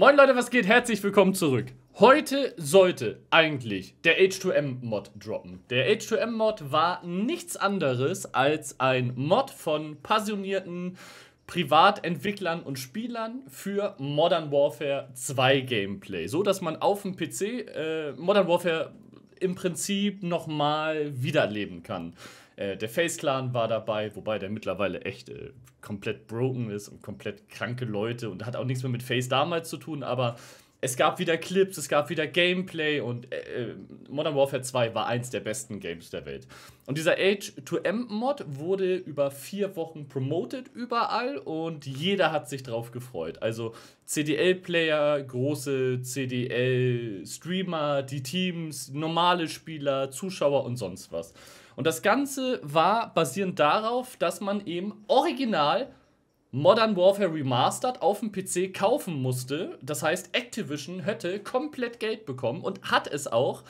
Moin Leute, was geht? Herzlich willkommen zurück. Heute sollte eigentlich der H2M-Mod droppen. Der H2M-Mod war nichts anderes als ein Mod von passionierten Privatentwicklern und Spielern für Modern Warfare 2 Gameplay. So, dass man auf dem PC äh, Modern Warfare im Prinzip nochmal wiederleben kann. Äh, der Face Clan war dabei, wobei der mittlerweile echt äh, komplett broken ist und komplett kranke Leute und hat auch nichts mehr mit Face damals zu tun, aber es gab wieder Clips, es gab wieder Gameplay und äh, äh Modern Warfare 2 war eins der besten Games der Welt. Und dieser Age-to-M-Mod wurde über vier Wochen promoted überall und jeder hat sich drauf gefreut. Also CDL-Player, große CDL-Streamer, die Teams, normale Spieler, Zuschauer und sonst was. Und das Ganze war basierend darauf, dass man eben original Modern Warfare Remastered auf dem PC kaufen musste. Das heißt, Activision hätte komplett Geld bekommen und hat es auch,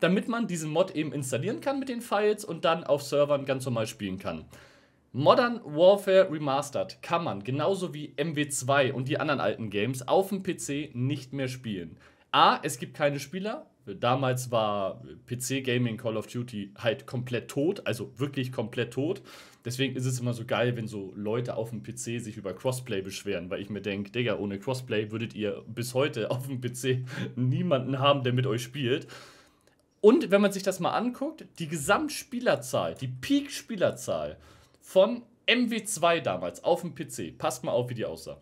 damit man diesen Mod eben installieren kann mit den Files und dann auf Servern ganz normal spielen kann. Modern Warfare Remastered kann man genauso wie MW2 und die anderen alten Games auf dem PC nicht mehr spielen. A, es gibt keine Spieler Damals war PC-Gaming Call of Duty halt komplett tot, also wirklich komplett tot. Deswegen ist es immer so geil, wenn so Leute auf dem PC sich über Crossplay beschweren, weil ich mir denke, Digga, ohne Crossplay würdet ihr bis heute auf dem PC niemanden haben, der mit euch spielt. Und wenn man sich das mal anguckt, die Gesamtspielerzahl, die Peak-Spielerzahl von MW2 damals auf dem PC, passt mal auf, wie die aussah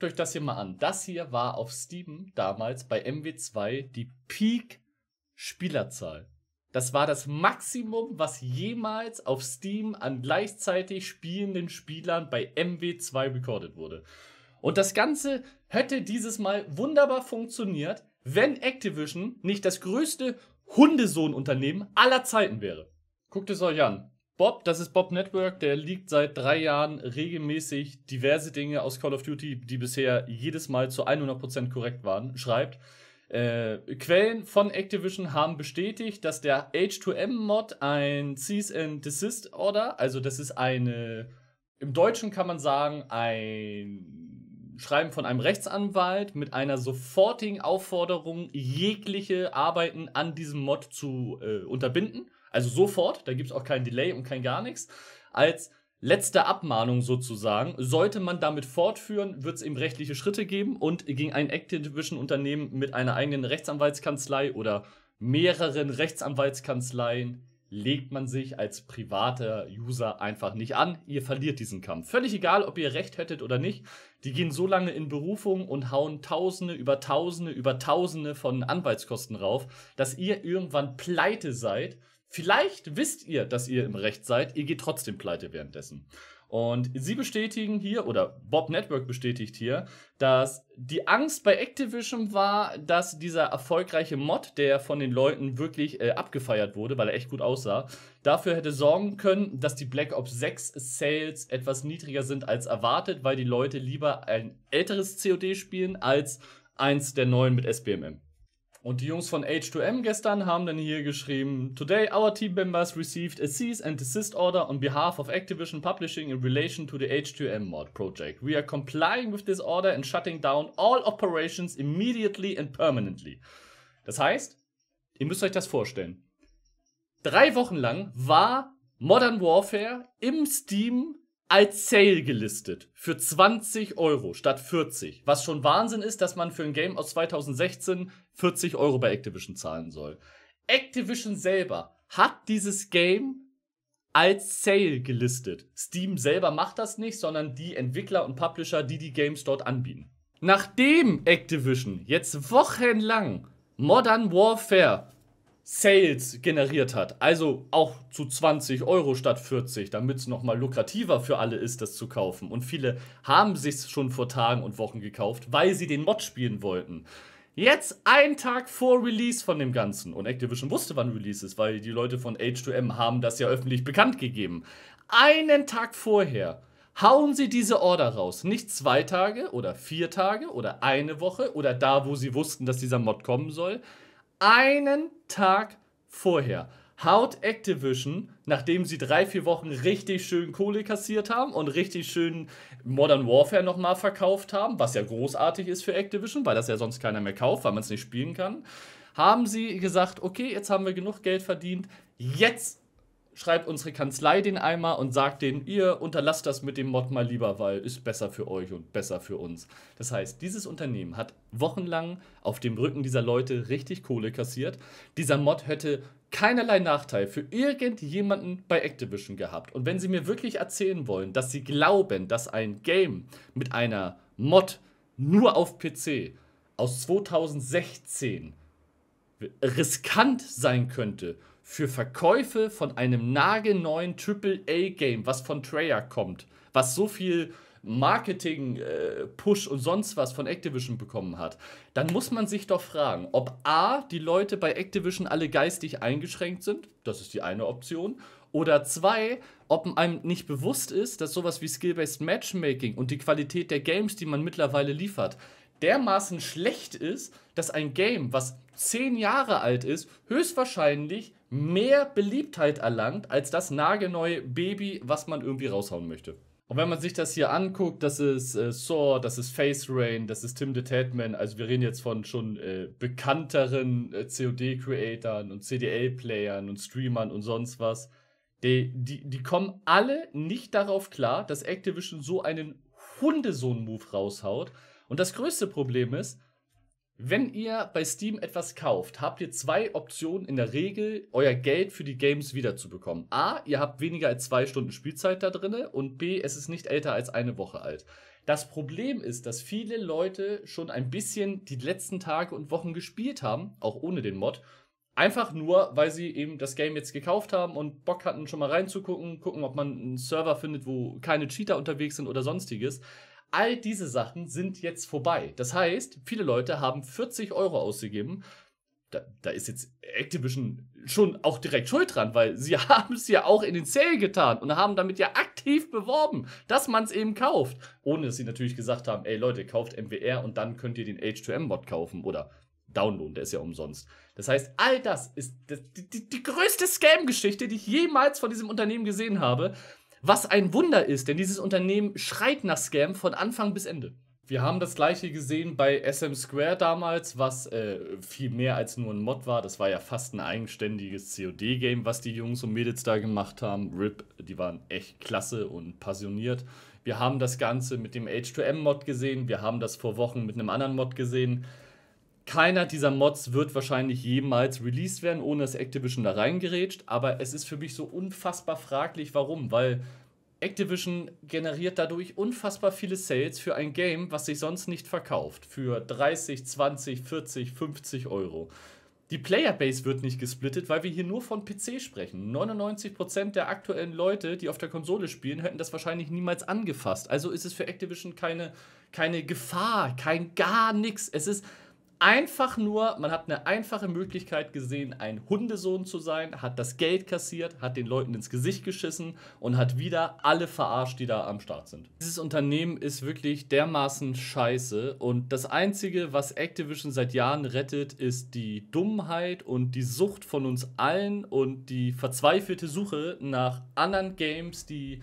guckt euch das hier mal an. Das hier war auf Steam damals bei MW2 die Peak-Spielerzahl. Das war das Maximum, was jemals auf Steam an gleichzeitig spielenden Spielern bei MW2 recorded wurde. Und das Ganze hätte dieses Mal wunderbar funktioniert, wenn Activision nicht das größte Hundesohnunternehmen aller Zeiten wäre. Guckt es euch an. Bob, das ist Bob Network, der liegt seit drei Jahren regelmäßig diverse Dinge aus Call of Duty, die bisher jedes Mal zu 100% korrekt waren, schreibt. Äh, Quellen von Activision haben bestätigt, dass der H2M-Mod ein Cease and Desist Order, also das ist eine, im Deutschen kann man sagen, ein Schreiben von einem Rechtsanwalt mit einer sofortigen Aufforderung, jegliche Arbeiten an diesem Mod zu äh, unterbinden also sofort, da gibt es auch keinen Delay und kein gar nichts, als letzte Abmahnung sozusagen. Sollte man damit fortführen, wird es eben rechtliche Schritte geben und gegen ein Activision-Unternehmen mit einer eigenen Rechtsanwaltskanzlei oder mehreren Rechtsanwaltskanzleien legt man sich als privater User einfach nicht an. Ihr verliert diesen Kampf. Völlig egal, ob ihr recht hättet oder nicht. Die gehen so lange in Berufung und hauen Tausende über Tausende über Tausende von Anwaltskosten rauf, dass ihr irgendwann pleite seid Vielleicht wisst ihr, dass ihr im Recht seid, ihr geht trotzdem pleite währenddessen. Und sie bestätigen hier, oder Bob Network bestätigt hier, dass die Angst bei Activision war, dass dieser erfolgreiche Mod, der von den Leuten wirklich äh, abgefeiert wurde, weil er echt gut aussah, dafür hätte sorgen können, dass die Black Ops 6 Sales etwas niedriger sind als erwartet, weil die Leute lieber ein älteres COD spielen als eins der neuen mit SBMM. Und die Jungs von H2M gestern haben dann hier geschrieben: Today our team members received a cease and desist order on behalf of Activision Publishing in relation to the H2M mod project. We are complying with this order and shutting down all operations immediately and permanently. Das heißt, ihr müsst euch das vorstellen. Drei Wochen lang war Modern Warfare im Steam als Sale gelistet für 20 Euro statt 40. Was schon Wahnsinn ist, dass man für ein Game aus 2016 40 Euro bei Activision zahlen soll. Activision selber hat dieses Game als Sale gelistet. Steam selber macht das nicht, sondern die Entwickler und Publisher, die die Games dort anbieten. Nachdem Activision jetzt wochenlang Modern Warfare Sales generiert hat, also auch zu 20 Euro statt 40, damit es nochmal lukrativer für alle ist, das zu kaufen. Und viele haben sich schon vor Tagen und Wochen gekauft, weil sie den Mod spielen wollten. Jetzt einen Tag vor Release von dem Ganzen. Und Activision wusste, wann Release ist, weil die Leute von H2M haben das ja öffentlich bekannt gegeben. Einen Tag vorher hauen sie diese Order raus. Nicht zwei Tage oder vier Tage oder eine Woche oder da, wo sie wussten, dass dieser Mod kommen soll. Einen Tag vorher haut Activision, nachdem sie drei, vier Wochen richtig schön Kohle kassiert haben und richtig schön Modern Warfare nochmal verkauft haben, was ja großartig ist für Activision, weil das ja sonst keiner mehr kauft, weil man es nicht spielen kann, haben sie gesagt, okay, jetzt haben wir genug Geld verdient, jetzt schreibt unsere Kanzlei den Eimer und sagt denen, ihr unterlasst das mit dem Mod mal lieber, weil ist besser für euch und besser für uns. Das heißt, dieses Unternehmen hat wochenlang auf dem Rücken dieser Leute richtig Kohle kassiert. Dieser Mod hätte keinerlei Nachteil für irgendjemanden bei Activision gehabt. Und wenn sie mir wirklich erzählen wollen, dass sie glauben, dass ein Game mit einer Mod nur auf PC aus 2016 riskant sein könnte für Verkäufe von einem nagelneuen AAA-Game, was von Treyarch kommt, was so viel Marketing-Push äh, und sonst was von Activision bekommen hat, dann muss man sich doch fragen, ob A, die Leute bei Activision alle geistig eingeschränkt sind, das ist die eine Option, oder zwei, ob einem nicht bewusst ist, dass sowas wie Skill-Based Matchmaking und die Qualität der Games, die man mittlerweile liefert, dermaßen schlecht ist, dass ein Game, was zehn Jahre alt ist, höchstwahrscheinlich mehr Beliebtheit erlangt als das nagelneue Baby, was man irgendwie raushauen möchte. Und wenn man sich das hier anguckt, das ist äh, Saw, das ist Face Rain, das ist Tim the Tatman, also wir reden jetzt von schon äh, bekannteren äh, COD-Creatern und CDL-Playern und Streamern und sonst was. Die, die, die kommen alle nicht darauf klar, dass Activision so einen Hundesohn-Move raushaut. Und das größte Problem ist, wenn ihr bei Steam etwas kauft, habt ihr zwei Optionen in der Regel, euer Geld für die Games wiederzubekommen. A, ihr habt weniger als zwei Stunden Spielzeit da drin und B, es ist nicht älter als eine Woche alt. Das Problem ist, dass viele Leute schon ein bisschen die letzten Tage und Wochen gespielt haben, auch ohne den Mod. Einfach nur, weil sie eben das Game jetzt gekauft haben und Bock hatten, schon mal reinzugucken, gucken, ob man einen Server findet, wo keine Cheater unterwegs sind oder sonstiges. All diese Sachen sind jetzt vorbei. Das heißt, viele Leute haben 40 Euro ausgegeben. Da, da ist jetzt Activision schon auch direkt schuld dran, weil sie haben es ja auch in den Sale getan und haben damit ja aktiv beworben, dass man es eben kauft. Ohne dass sie natürlich gesagt haben, ey Leute, kauft MWR und dann könnt ihr den H2M-Mod kaufen oder downloaden, der ist ja umsonst. Das heißt, all das ist die, die, die größte Scam-Geschichte, die ich jemals von diesem Unternehmen gesehen habe. Was ein Wunder ist, denn dieses Unternehmen schreit nach Scam von Anfang bis Ende. Wir haben das gleiche gesehen bei SM Square damals, was äh, viel mehr als nur ein Mod war. Das war ja fast ein eigenständiges COD-Game, was die Jungs und Mädels da gemacht haben. RIP, die waren echt klasse und passioniert. Wir haben das Ganze mit dem H2M-Mod gesehen. Wir haben das vor Wochen mit einem anderen Mod gesehen keiner dieser Mods wird wahrscheinlich jemals released werden, ohne dass Activision da reingerätscht. Aber es ist für mich so unfassbar fraglich, warum. Weil Activision generiert dadurch unfassbar viele Sales für ein Game, was sich sonst nicht verkauft. Für 30, 20, 40, 50 Euro. Die Playerbase wird nicht gesplittet, weil wir hier nur von PC sprechen. 99% der aktuellen Leute, die auf der Konsole spielen, hätten das wahrscheinlich niemals angefasst. Also ist es für Activision keine, keine Gefahr, kein gar nichts. Es ist einfach nur, man hat eine einfache Möglichkeit gesehen, ein Hundesohn zu sein, hat das Geld kassiert, hat den Leuten ins Gesicht geschissen und hat wieder alle verarscht, die da am Start sind. Dieses Unternehmen ist wirklich dermaßen scheiße und das Einzige, was Activision seit Jahren rettet, ist die Dummheit und die Sucht von uns allen und die verzweifelte Suche nach anderen Games, die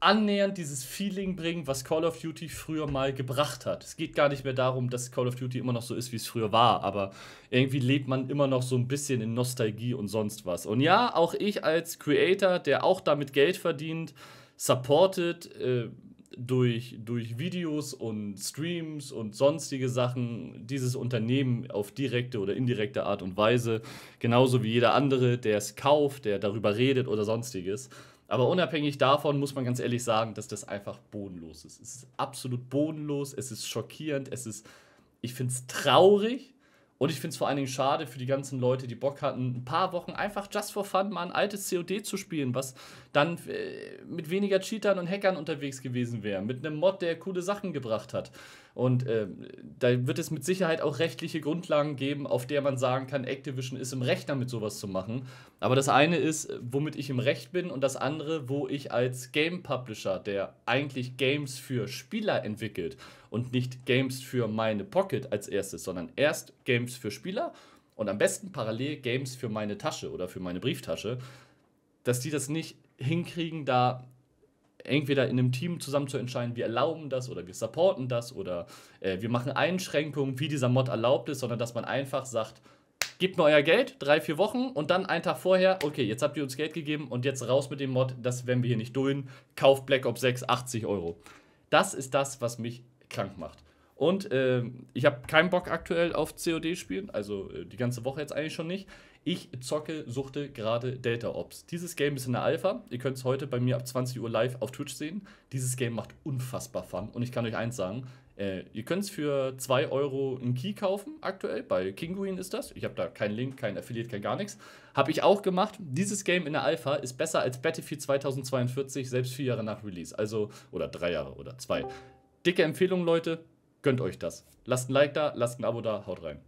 annähernd dieses Feeling bringen, was Call of Duty früher mal gebracht hat. Es geht gar nicht mehr darum, dass Call of Duty immer noch so ist, wie es früher war, aber irgendwie lebt man immer noch so ein bisschen in Nostalgie und sonst was. Und ja, auch ich als Creator, der auch damit Geld verdient, supportet äh, durch, durch Videos und Streams und sonstige Sachen dieses Unternehmen auf direkte oder indirekte Art und Weise, genauso wie jeder andere, der es kauft, der darüber redet oder sonstiges. Aber unabhängig davon muss man ganz ehrlich sagen, dass das einfach bodenlos ist. Es ist absolut bodenlos, es ist schockierend, es ist, ich finde es traurig und ich finde es vor allen Dingen schade für die ganzen Leute, die Bock hatten, ein paar Wochen einfach just for fun mal ein altes COD zu spielen, was dann äh, mit weniger Cheatern und Hackern unterwegs gewesen wäre, mit einem Mod, der coole Sachen gebracht hat. Und äh, da wird es mit Sicherheit auch rechtliche Grundlagen geben, auf der man sagen kann, Activision ist im Recht damit sowas zu machen. Aber das eine ist, womit ich im Recht bin und das andere, wo ich als Game Publisher, der eigentlich Games für Spieler entwickelt und nicht Games für meine Pocket als erstes, sondern erst Games für Spieler und am besten parallel Games für meine Tasche oder für meine Brieftasche, dass die das nicht hinkriegen, da entweder in einem Team zusammen zu entscheiden, wir erlauben das oder wir supporten das oder äh, wir machen Einschränkungen, wie dieser Mod erlaubt ist, sondern dass man einfach sagt, gebt mir euer Geld, drei, vier Wochen und dann einen Tag vorher, okay, jetzt habt ihr uns Geld gegeben und jetzt raus mit dem Mod, das werden wir hier nicht dulden, kauft Black Ops 6 80 Euro. Das ist das, was mich krank macht. Und äh, ich habe keinen Bock aktuell auf COD-Spielen, also äh, die ganze Woche jetzt eigentlich schon nicht. Ich zocke, suchte gerade Delta Ops. Dieses Game ist in der Alpha. Ihr könnt es heute bei mir ab 20 Uhr live auf Twitch sehen. Dieses Game macht unfassbar Fun. Und ich kann euch eins sagen: äh, Ihr könnt es für 2 Euro einen Key kaufen, aktuell. Bei Kinguin ist das. Ich habe da keinen Link, keinen Affiliate, kein gar nichts. Habe ich auch gemacht. Dieses Game in der Alpha ist besser als Battlefield 2042, selbst 4 Jahre nach Release. Also, oder 3 Jahre oder 2. Dicke Empfehlung, Leute. Gönnt euch das. Lasst ein Like da, lasst ein Abo da, haut rein.